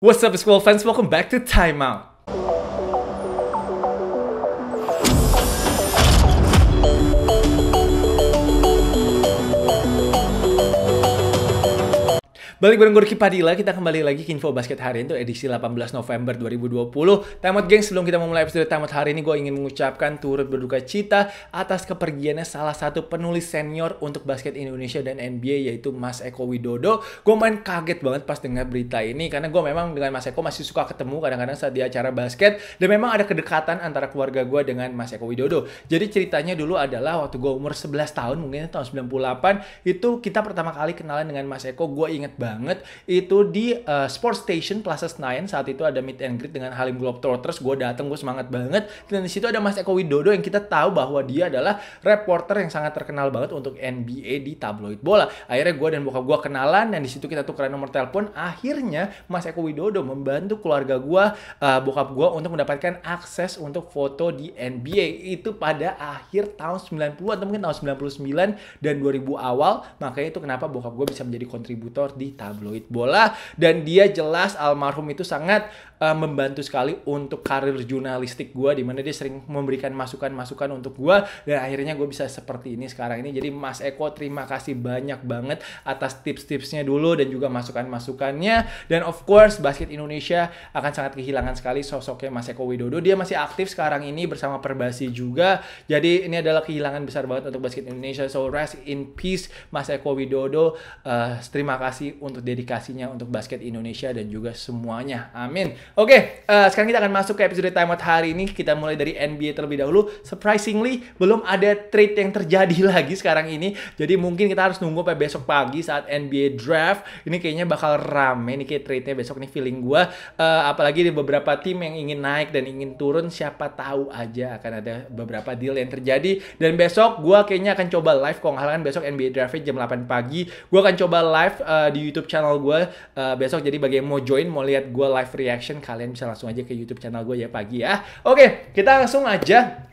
What's up, Squirrel fans? Welcome back to Timeout. Balik bareng Gorki Padilla, kita kembali lagi ke Info Basket hari ini, tuh edisi 18 November 2020. Tamat geng, sebelum kita memulai episode tamat hari ini, gue ingin mengucapkan turut berduka cita atas kepergiannya salah satu penulis senior untuk basket Indonesia dan NBA, yaitu Mas Eko Widodo. Gue main kaget banget pas dengar berita ini, karena gue memang dengan Mas Eko masih suka ketemu kadang-kadang saat di acara basket, dan memang ada kedekatan antara keluarga gue dengan Mas Eko Widodo. Jadi ceritanya dulu adalah waktu gue umur 11 tahun, mungkin tahun 98, itu kita pertama kali kenalan dengan Mas Eko, gue inget banget banget itu di uh, Sports Station Plaza Senayan saat itu ada meet and greet dengan Halim Globetrotters gue dateng gue semangat banget dan di situ ada Mas Eko Widodo yang kita tahu bahwa dia adalah reporter yang sangat terkenal banget untuk NBA di tabloid bola akhirnya gue dan bokap gue kenalan dan di situ kita tukeran nomor telepon akhirnya Mas Eko Widodo membantu keluarga gue uh, bokap gue untuk mendapatkan akses untuk foto di NBA itu pada akhir tahun 90 atau mungkin tahun 99 dan 2000 awal makanya itu kenapa bokap gue bisa menjadi kontributor di tabloid bola dan dia jelas almarhum itu sangat uh, membantu sekali untuk karir jurnalistik gue di mana dia sering memberikan masukan-masukan untuk gue dan akhirnya gue bisa seperti ini sekarang ini jadi Mas Eko terima kasih banyak banget atas tips-tipsnya dulu dan juga masukan-masukannya dan of course basket Indonesia akan sangat kehilangan sekali sosoknya Mas Eko Widodo dia masih aktif sekarang ini bersama Perbasi juga jadi ini adalah kehilangan besar banget untuk basket Indonesia so rest in peace Mas Eko Widodo uh, terima kasih untuk dedikasinya untuk basket Indonesia dan juga semuanya amin Oke, okay, uh, eh, sekarang kita akan masuk ke episode timeout hari ini. Kita mulai dari NBA terlebih dahulu. Surprisingly, belum ada trade yang terjadi lagi sekarang ini. Jadi mungkin kita harus nunggu sampai besok pagi saat NBA draft. Ini kayaknya bakal rame nih kayak trade-nya besok nih feeling gue. Uh, apalagi di beberapa tim yang ingin naik dan ingin turun, siapa tahu aja akan ada beberapa deal yang terjadi. Dan besok gue kayaknya akan coba live kalau nggak kan besok NBA draftnya jam 8 pagi. gue akan coba live uh, di YouTube channel gue uh, besok. Jadi bagi yang mau join, mau lihat gue live reaction kalian bisa langsung aja ke YouTube channel gue ya pagi ya. Oke, kita langsung aja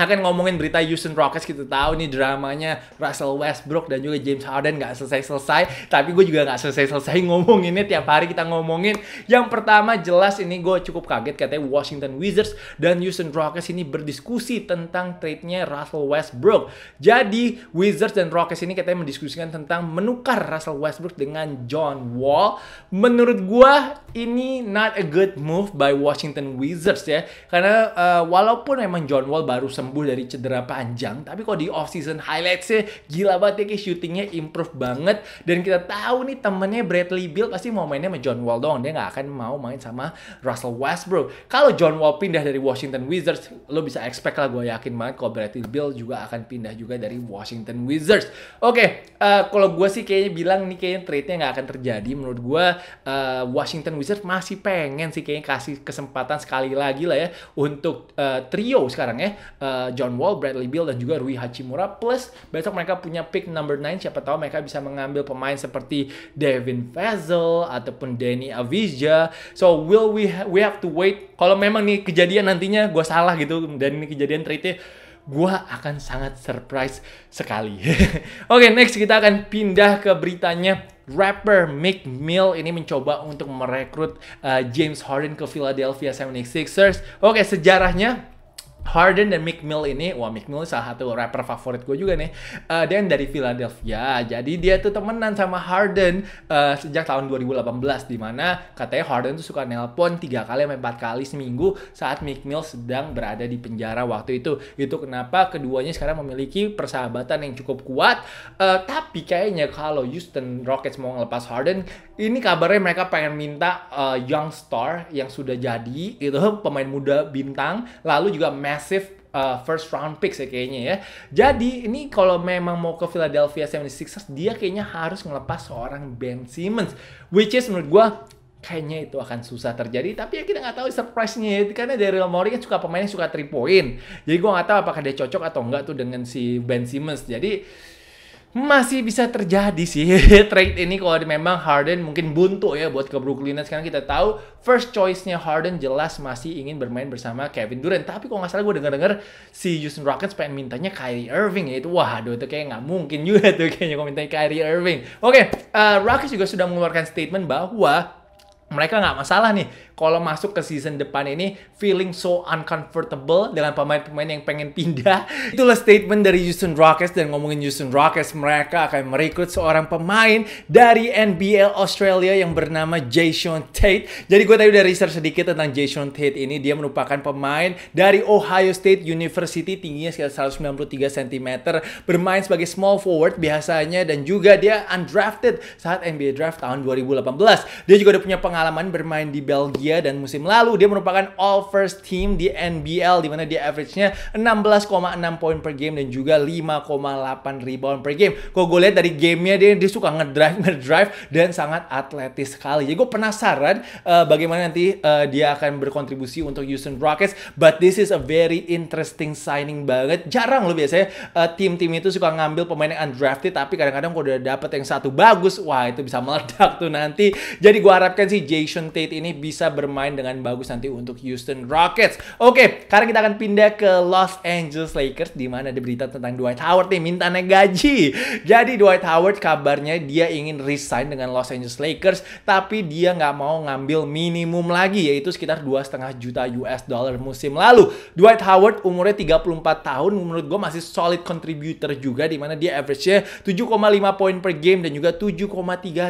akan ngomongin berita Houston Rockets kita gitu, tahu nih dramanya Russell Westbrook dan juga James Harden nggak selesai-selesai tapi gue juga nggak selesai-selesai ngomonginnya tiap hari kita ngomongin yang pertama jelas ini gue cukup kaget katanya Washington Wizards dan Houston Rockets ini berdiskusi tentang trade-nya Russell Westbrook jadi Wizards dan Rockets ini katanya mendiskusikan tentang menukar Russell Westbrook dengan John Wall menurut gue ini not a good move by Washington Wizards ya karena uh, walaupun emang John Wall baru sembuh sembuh dari cedera panjang tapi kalau di off season sih ya, gila banget ya kayak shootingnya improve banget dan kita tahu nih temennya Bradley Beal pasti mau mainnya sama John Wall dong dia nggak akan mau main sama Russell Westbrook kalau John Wall pindah dari Washington Wizards lo bisa expect lah gue yakin banget kalau Bradley Beal juga akan pindah juga dari Washington Wizards oke okay, uh, eh, kalau gue sih kayaknya bilang nih kayaknya trade-nya nggak akan terjadi menurut gue uh, Washington Wizards masih pengen sih kayaknya kasih kesempatan sekali lagi lah ya untuk uh, trio sekarang ya eh, Eh, John Wall, Bradley Beal dan juga Rui Hachimura plus besok mereka punya pick number 9 siapa tahu mereka bisa mengambil pemain seperti Devin Vassell ataupun Danny Avija. So will we ha we have to wait kalau memang nih kejadian nantinya gue salah gitu dan ini kejadian trade gue akan sangat surprise sekali. Oke, okay, next kita akan pindah ke beritanya. Rapper Mick Mill ini mencoba untuk merekrut uh, James Harden ke Philadelphia 76ers. Oke, okay, sejarahnya Harden dan Mick Mill ini, wah Mick Mill salah satu rapper favorit gue juga nih. Uh, eh, dia dari Philadelphia, jadi dia tuh temenan sama Harden uh, sejak tahun 2018 dimana katanya Harden tuh suka nelpon tiga kali sampai empat kali seminggu saat Mick Mill sedang berada di penjara waktu itu. Itu kenapa keduanya sekarang memiliki persahabatan yang cukup kuat. Uh, tapi kayaknya kalau Houston Rockets mau ngelepas Harden, ini kabarnya mereka pengen minta uh, young star yang sudah jadi, itu pemain muda bintang, lalu juga Max massive uh, first round picks ya kayaknya ya. Jadi ini kalau memang mau ke Philadelphia 76ers dia kayaknya harus ngelepas seorang Ben Simmons which is menurut gue kayaknya itu akan susah terjadi tapi ya kita nggak tahu surprise-nya ya karena Daryl Morey kan suka pemainnya suka 3 point jadi gue nggak tahu apakah dia cocok atau enggak tuh dengan si Ben Simmons jadi masih bisa terjadi sih trade ini kalau memang Harden mungkin buntu ya buat ke Brooklyn Nets karena kita tahu first choice-nya Harden jelas masih ingin bermain bersama Kevin Durant tapi kalau nggak salah gue dengar-dengar si Houston Rockets pengen mintanya Kyrie Irving ya itu wah aduh itu kayak nggak mungkin juga tuh kayaknya kalau mintanya Kyrie Irving oke okay, uh, eh, Rockets juga sudah mengeluarkan statement bahwa mereka nggak masalah nih kalau masuk ke season depan ini feeling so uncomfortable dengan pemain-pemain yang pengen pindah. Itulah statement dari Houston Rockets dan ngomongin Houston Rockets mereka akan merekrut seorang pemain dari NBL Australia yang bernama Jason Tate. Jadi gue tadi udah research sedikit tentang Jason Tate ini. Dia merupakan pemain dari Ohio State University tingginya sekitar 193 cm. Bermain sebagai small forward biasanya dan juga dia undrafted saat NBA draft tahun 2018. Dia juga udah punya pengalaman pengalaman bermain di Belgia dan musim lalu dia merupakan all first team di NBL di mana dia average-nya 16,6 poin per game dan juga 5,8 rebound per game. Kok gue lihat dari gamenya dia dia suka ngedrive ngedrive dan sangat atletis sekali. Jadi gue penasaran uh, bagaimana nanti uh, dia akan berkontribusi untuk Houston Rockets. But this is a very interesting signing banget. Jarang loh biasanya tim eh, tim-tim itu suka ngambil pemain yang undrafted tapi kadang-kadang kalau udah dapet yang satu bagus, wah itu bisa meledak tuh nanti. Jadi gue harapkan sih Jason Tate ini bisa bermain dengan bagus nanti untuk Houston Rockets. Oke, sekarang kita akan pindah ke Los Angeles Lakers di mana ada berita tentang Dwight Howard nih minta naik gaji. Jadi Dwight Howard kabarnya dia ingin resign dengan Los Angeles Lakers, tapi dia nggak mau ngambil minimum lagi yaitu sekitar 2,5 juta US dollar musim lalu. Dwight Howard umurnya 34 tahun, menurut gue masih solid contributor juga di mana dia average-nya 7,5 poin per game dan juga 7,3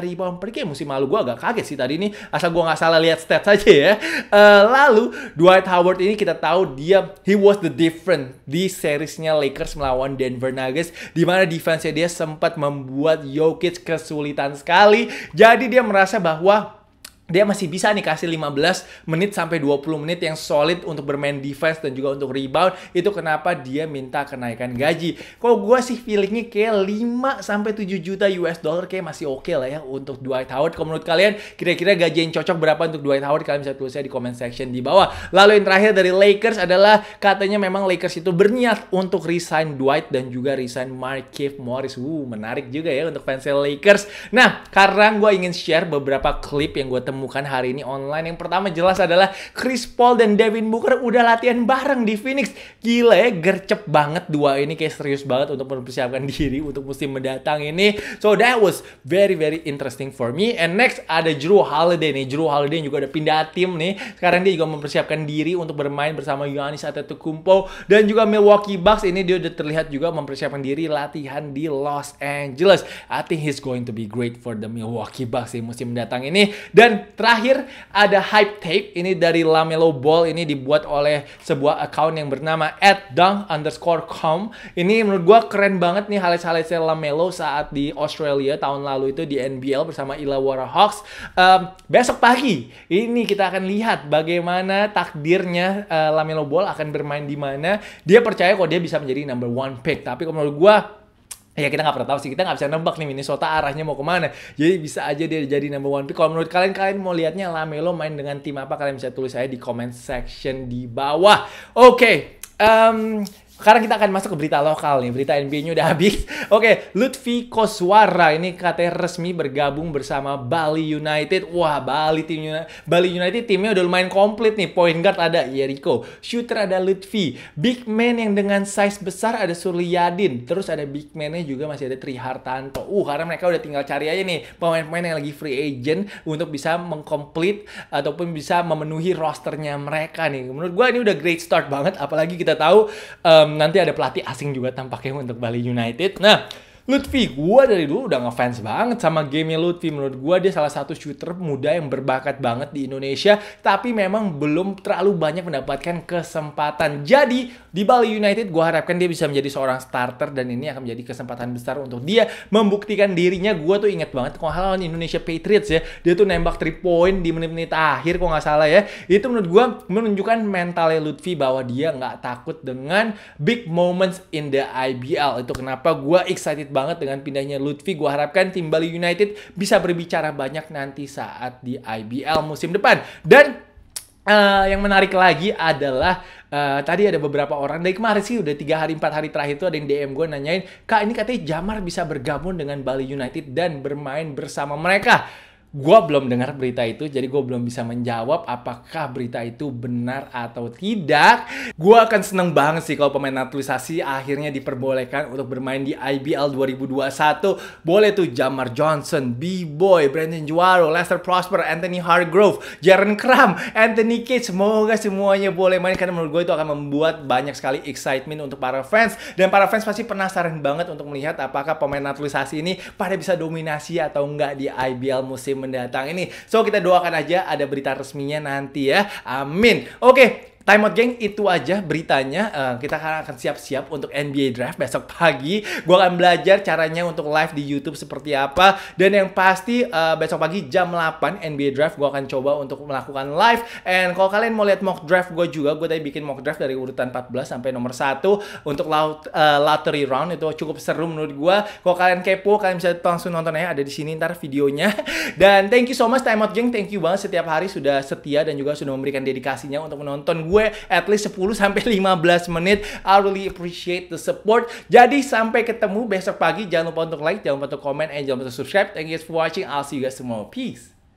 rebound per game musim lalu. Gue agak kaget sih tadi nih asal gue nggak salah lihat stats saja ya. Uh, lalu Dwight Howard ini kita tahu dia he was the different di seriesnya Lakers melawan Denver Nuggets di mana defense dia sempat membuat Jokic kesulitan sekali. Jadi dia merasa bahwa dia masih bisa nih kasih 15 menit sampai 20 menit yang solid untuk bermain defense dan juga untuk rebound. Itu kenapa dia minta kenaikan gaji. Kalau gue sih feelingnya kayak 5 sampai 7 juta US dollar kayak masih oke okay lah ya untuk Dwight Howard. Kalau menurut kalian kira-kira gaji yang cocok berapa untuk Dwight Howard? Kalian bisa tulisnya di comment section di bawah. Lalu yang terakhir dari Lakers adalah katanya memang Lakers itu berniat untuk resign Dwight dan juga resign Markieff Morris. Wuh, menarik juga ya untuk fans Lakers. Nah, sekarang gue ingin share beberapa klip yang gue temukan temukan hari ini online. Yang pertama jelas adalah Chris Paul dan Devin Booker udah latihan bareng di Phoenix. Gila ya, gercep banget dua ini kayak serius banget untuk mempersiapkan diri untuk musim mendatang ini. So that was very very interesting for me. And next ada Drew Holiday nih. Drew Holiday juga ada pindah tim nih. Sekarang dia juga mempersiapkan diri untuk bermain bersama Giannis Antetokounmpo dan juga Milwaukee Bucks ini dia udah terlihat juga mempersiapkan diri latihan di Los Angeles. I think he's going to be great for the Milwaukee Bucks di musim mendatang ini. Dan terakhir ada hype tape. Ini dari Lamelo Ball. Ini dibuat oleh sebuah account yang bernama underscore com Ini menurut gue keren banget nih hal-hal highlightsnya Lamelo saat di Australia tahun lalu itu di NBL bersama Illawarra Hawks. Um, besok pagi ini kita akan lihat bagaimana takdirnya uh, Lamelo Ball akan bermain di mana. Dia percaya kok dia bisa menjadi number one pick. Tapi kalau menurut gue ya kita nggak pernah tahu sih kita nggak bisa nebak nih Minnesota arahnya mau kemana jadi bisa aja dia jadi number one pick kalau menurut kalian kalian mau lihatnya Lamelo main dengan tim apa kalian bisa tulis aja di comment section di bawah oke okay. um, sekarang kita akan masuk ke berita lokal nih. Berita NBA-nya udah habis. Oke, Lutfi Koswara ini katanya resmi bergabung bersama Bali United. Wah, Bali tim Bali United timnya udah lumayan komplit nih. Point guard ada Jericho, shooter ada Lutfi, big man yang dengan size besar ada Suryadin, terus ada big man-nya juga masih ada Trihartanto. Uh, karena mereka udah tinggal cari aja nih pemain-pemain yang lagi free agent untuk bisa mengkomplit ataupun bisa memenuhi rosternya mereka nih. Menurut gua ini udah great start banget apalagi kita tahu um, nanti ada pelatih asing juga tampaknya untuk Bali United. Nah, Lutfi, gue dari dulu udah ngefans banget sama game Lutfi. Menurut gue dia salah satu shooter muda yang berbakat banget di Indonesia, tapi memang belum terlalu banyak mendapatkan kesempatan. Jadi di Bali United gue harapkan dia bisa menjadi seorang starter dan ini akan menjadi kesempatan besar untuk dia membuktikan dirinya. Gue tuh inget banget kalau hal, -hal Indonesia Patriots ya, dia tuh nembak 3 point di menit-menit akhir kalau nggak salah ya. Itu menurut gue menunjukkan mentalnya Lutfi bahwa dia nggak takut dengan big moments in the IBL. Itu kenapa gue excited banget dengan pindahnya Lutfi. Gue harapkan tim Bali United bisa berbicara banyak nanti saat di IBL musim depan. Dan Uh, yang menarik lagi adalah uh, tadi ada beberapa orang dari kemarin sih udah tiga hari empat hari terakhir itu ada yang DM gue nanyain kak ini katanya Jamar bisa bergabung dengan Bali United dan bermain bersama mereka gue belum dengar berita itu, jadi gue belum bisa menjawab apakah berita itu benar atau tidak. Gue akan seneng banget sih kalau pemain naturalisasi akhirnya diperbolehkan untuk bermain di IBL 2021. Boleh tuh Jamar Johnson, B-Boy, Brandon Juaro, Lester Prosper, Anthony Hargrove, Jaren Kram, Anthony Cage. Semoga semuanya boleh main karena menurut gue itu akan membuat banyak sekali excitement untuk para fans. Dan para fans pasti penasaran banget untuk melihat apakah pemain naturalisasi ini pada bisa dominasi atau enggak di IBL musim mendatang ini. So kita doakan aja ada berita resminya nanti ya. Amin. Oke, Time out geng, itu aja beritanya. Uh, kita akan siap-siap untuk NBA Draft besok pagi. Gue akan belajar caranya untuk live di YouTube seperti apa. Dan yang pasti uh, besok pagi jam 8 NBA Draft gue akan coba untuk melakukan live. And kalau kalian mau lihat mock draft gue juga, gue tadi bikin mock draft dari urutan 14 sampai nomor 1 untuk laut, uh, lottery round itu cukup seru menurut gue. Kalau kalian kepo, kalian bisa langsung nonton ya. ada di sini ntar videonya. Dan thank you so much Time Out Geng, thank you banget setiap hari sudah setia dan juga sudah memberikan dedikasinya untuk menonton gue gue at least 10 sampai 15 menit. I really appreciate the support. Jadi sampai ketemu besok pagi. Jangan lupa untuk like, jangan lupa untuk comment, and jangan lupa untuk subscribe. Thank you for watching. I'll see you guys tomorrow. Peace.